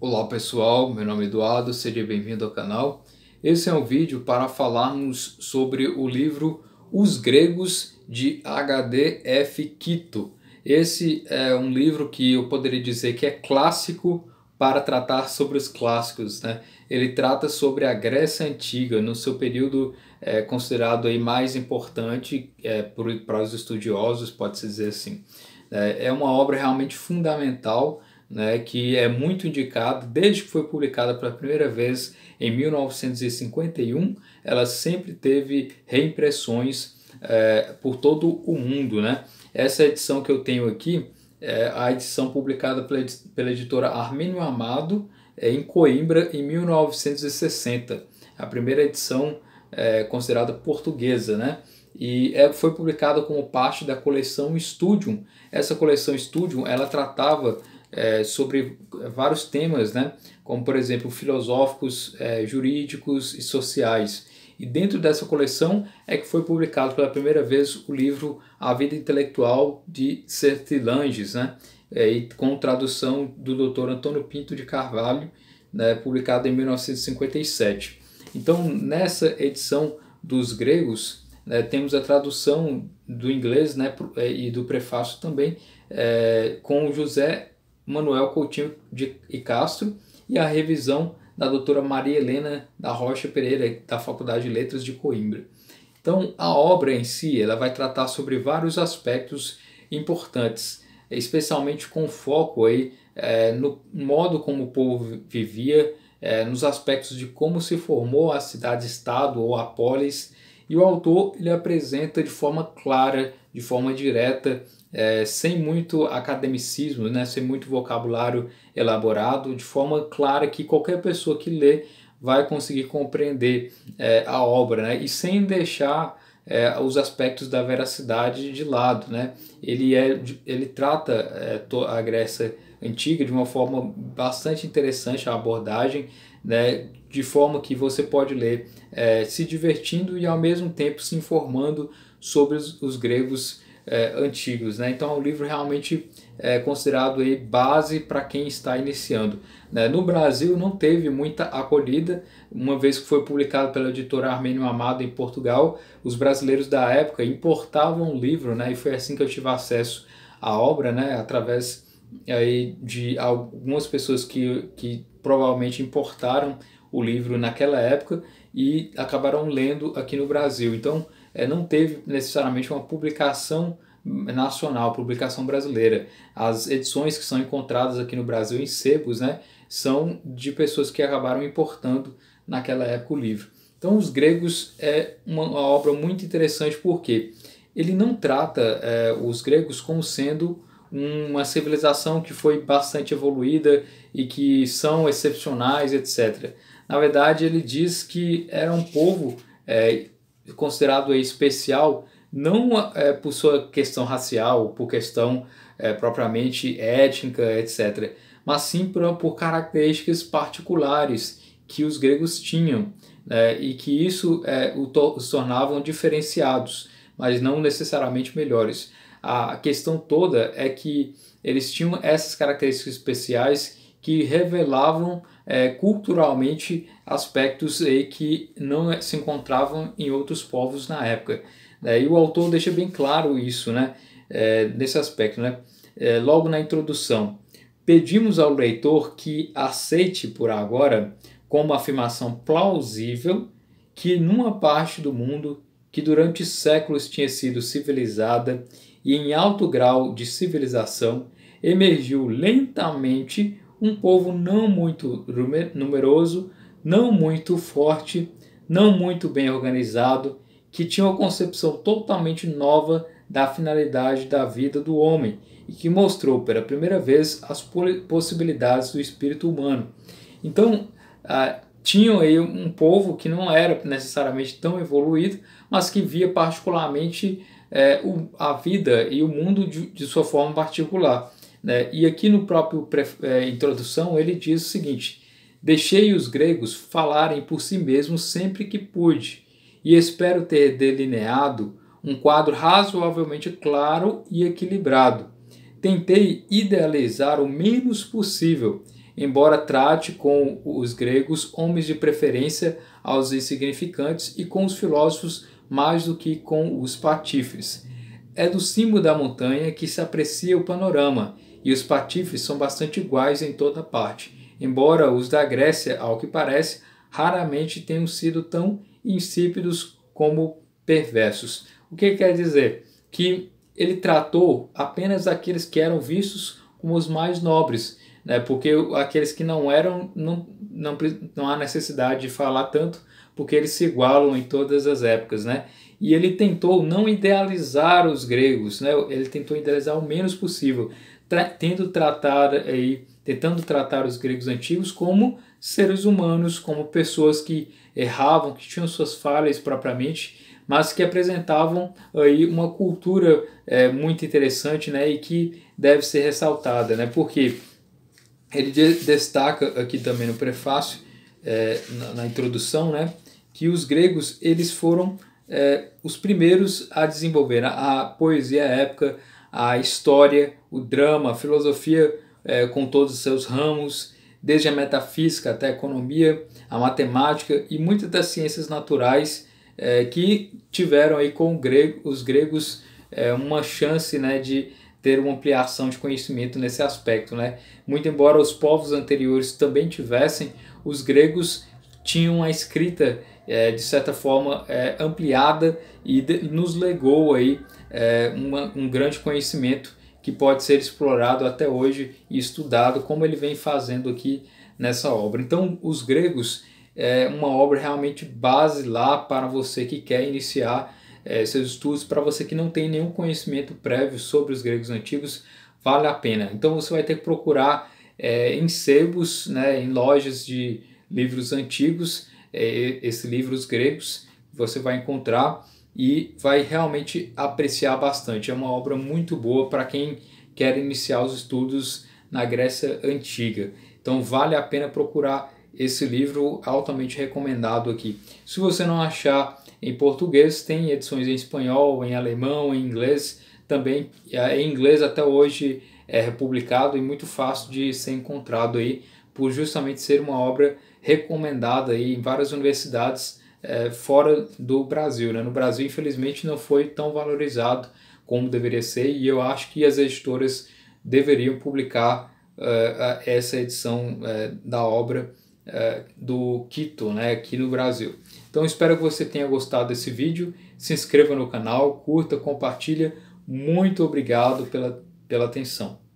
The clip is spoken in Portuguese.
Olá pessoal, meu nome é Eduardo, seja bem-vindo ao canal. Esse é um vídeo para falarmos sobre o livro Os Gregos de HDF Quito. Esse é um livro que eu poderia dizer que é clássico para tratar sobre os clássicos. Né? Ele trata sobre a Grécia Antiga, no seu período é, considerado aí mais importante é, para os estudiosos, pode-se dizer assim. É, é uma obra realmente fundamental né, que é muito indicado desde que foi publicada pela primeira vez em 1951, ela sempre teve reimpressões é, por todo o mundo. Né? Essa edição que eu tenho aqui é a edição publicada pela, pela editora Armênio Amado é, em Coimbra em 1960, a primeira edição é, considerada portuguesa. Né? e é, foi publicada como parte da coleção Studium. Essa coleção Studium ela tratava é, sobre vários temas, né? como por exemplo filosóficos, é, jurídicos e sociais. E dentro dessa coleção é que foi publicado pela primeira vez o livro A Vida Intelectual de Sertilanges, né? É, com tradução do Dr. Antônio Pinto de Carvalho, né? publicado em 1957. Então, nessa edição dos gregos, né? temos a tradução do inglês né? É, e do prefácio também é, com José Manuel Coutinho de, Castro e a revisão da doutora Maria Helena da Rocha Pereira, da Faculdade de Letras de Coimbra. Então, a obra em si, ela vai tratar sobre vários aspectos importantes, especialmente com foco aí, é, no modo como o povo vivia, é, nos aspectos de como se formou a cidade-estado ou a polis, e o autor ele apresenta de forma clara, de forma direta, é, sem muito academicismo, né, sem muito vocabulário elaborado, de forma clara que qualquer pessoa que lê vai conseguir compreender é, a obra, né, e sem deixar é, os aspectos da veracidade de lado, né. Ele é, ele trata é, a Grécia antiga de uma forma bastante interessante a abordagem, né, de forma que você pode ler é, se divertindo e ao mesmo tempo se informando sobre os, os gregos é, antigos. Né? Então, o é livro realmente é considerado aí base para quem está iniciando. Né? No Brasil, não teve muita acolhida, uma vez que foi publicado pela editora Armênio Amado em Portugal, os brasileiros da época importavam o livro né? e foi assim que eu tive acesso à obra, né? através aí de algumas pessoas que, que provavelmente importaram o livro naquela época e acabaram lendo aqui no Brasil. Então, é, não teve necessariamente uma publicação nacional, publicação brasileira. As edições que são encontradas aqui no Brasil em sebos, né, são de pessoas que acabaram importando naquela época o livro. Então, Os Gregos é uma, uma obra muito interessante porque ele não trata é, os gregos como sendo uma civilização que foi bastante evoluída e que são excepcionais, etc. Na verdade, ele diz que era um povo é, considerado especial não é, por sua questão racial, por questão é, propriamente étnica, etc., mas sim por, por características particulares que os gregos tinham né, e que isso é, to os tornavam diferenciados, mas não necessariamente melhores. A questão toda é que eles tinham essas características especiais que revelavam é, culturalmente aspectos aí que não é, se encontravam em outros povos na época. É, e o autor deixa bem claro isso, né? É, nesse aspecto, né? É, logo na introdução, pedimos ao leitor que aceite por agora como afirmação plausível que numa parte do mundo que durante séculos tinha sido civilizada e em alto grau de civilização emergiu lentamente um povo não muito numeroso, não muito forte, não muito bem organizado, que tinha uma concepção totalmente nova da finalidade da vida do homem e que mostrou pela primeira vez as possibilidades do espírito humano. Então, ah, tinham aí um povo que não era necessariamente tão evoluído, mas que via particularmente eh, o, a vida e o mundo de, de sua forma particular. Né? E aqui no próprio é, introdução ele diz o seguinte: Deixei os gregos falarem por si mesmos sempre que pude, e espero ter delineado um quadro razoavelmente claro e equilibrado. Tentei idealizar o menos possível, embora trate com os gregos homens de preferência aos insignificantes e com os filósofos mais do que com os patifes. É do cimo da montanha que se aprecia o panorama e os patifes são bastante iguais em toda parte, embora os da Grécia, ao que parece, raramente tenham sido tão insípidos como perversos. O que quer dizer? Que ele tratou apenas aqueles que eram vistos como os mais nobres, né? porque aqueles que não eram, não, não, não há necessidade de falar tanto, porque eles se igualam em todas as épocas. Né? E ele tentou não idealizar os gregos, né? ele tentou idealizar o menos possível, tra tendo tratar aí, eh, tentando tratar os gregos antigos como seres humanos, como pessoas que erravam, que tinham suas falhas propriamente, mas que apresentavam aí uma cultura é, muito interessante, né, e que deve ser ressaltada, né, porque ele de destaca aqui também no prefácio, é, na, na, introdução, né, que os gregos eles foram é, os primeiros a desenvolver a, né? a poesia a história, o drama, a filosofia é, com todos os seus ramos, desde a metafísica até a economia, a matemática e muitas das ciências naturais é, que tiveram aí com grego, os gregos é, uma chance né, de ter uma ampliação de conhecimento nesse aspecto. Né? Muito embora os povos anteriores também tivessem, os gregos tinham a escrita é, de certa forma é, ampliada e de, nos legou aí é, uma, um grande conhecimento que pode ser explorado até hoje e estudado como ele vem fazendo aqui nessa obra. Então, os gregos é uma obra realmente base lá para você que quer iniciar é, seus estudos, para você que não tem nenhum conhecimento prévio sobre os gregos antigos, vale a pena. Então você vai ter que procurar é, em sebos, né, em lojas de livros antigos, é, esse livro Os Gregos, você vai encontrar e vai realmente apreciar bastante. É uma obra muito boa para quem quer iniciar os estudos na Grécia Antiga. Então vale a pena procurar esse livro altamente recomendado aqui. Se você não achar em português, tem edições em espanhol, em alemão, em inglês, também é, em inglês até hoje é republicado e muito fácil de ser encontrado aí por justamente ser uma obra recomendada aí em várias universidades é, fora do Brasil. Né? No Brasil, infelizmente, não foi tão valorizado como deveria ser, e eu acho que as editoras deveriam publicar uh, essa edição uh, da obra uh, do Quito né, aqui no Brasil. Então espero que você tenha gostado desse vídeo, se inscreva no canal, curta, compartilha. Muito obrigado pela, pela atenção.